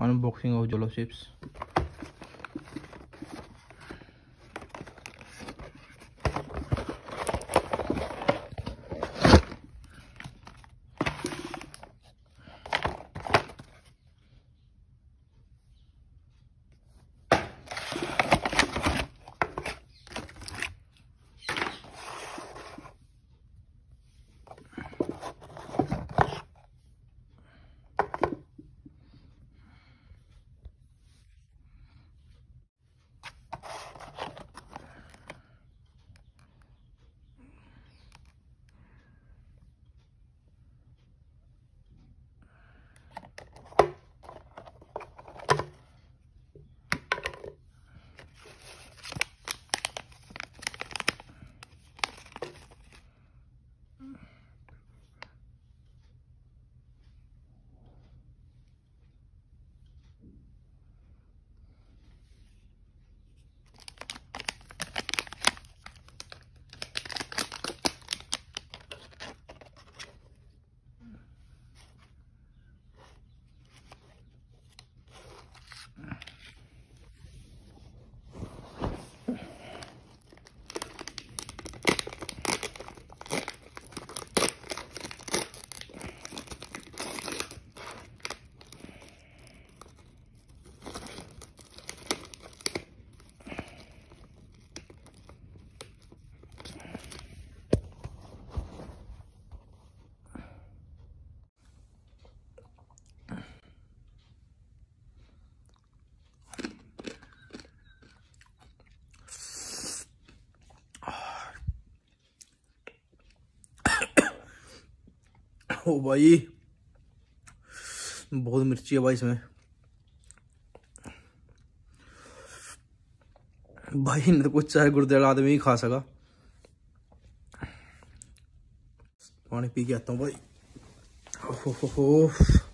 unboxing of Jolo chips ओ भाई बहुत मिर्ची है भाई इसमें भाई तो कुछ चाहे गुर्देला आदमी ही खा सका पानी पी के आता हूँ भाई हो हो हो